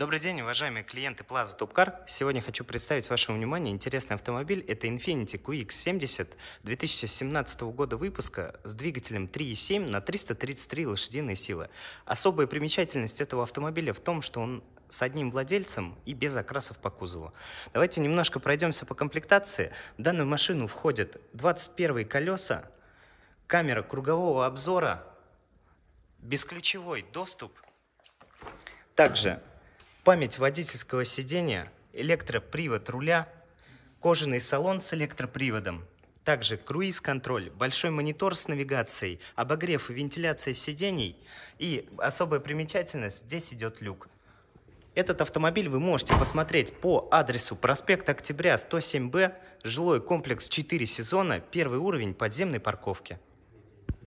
Добрый день, уважаемые клиенты Plaza Topcar. Сегодня хочу представить вашему вниманию интересный автомобиль. Это Infiniti QX70 2017 года выпуска с двигателем 3.7 на 333 лошадиные силы. Особая примечательность этого автомобиля в том, что он с одним владельцем и без окрасов по кузову. Давайте немножко пройдемся по комплектации. В данную машину входят 21 колеса, камера кругового обзора, бесключевой доступ. Также память водительского сидения, электропривод руля, кожаный салон с электроприводом, также круиз-контроль, большой монитор с навигацией, обогрев и вентиляция сидений и особая примечательность, здесь идет люк. Этот автомобиль вы можете посмотреть по адресу проспект Октября, 107Б, жилой комплекс 4 сезона, первый уровень подземной парковки.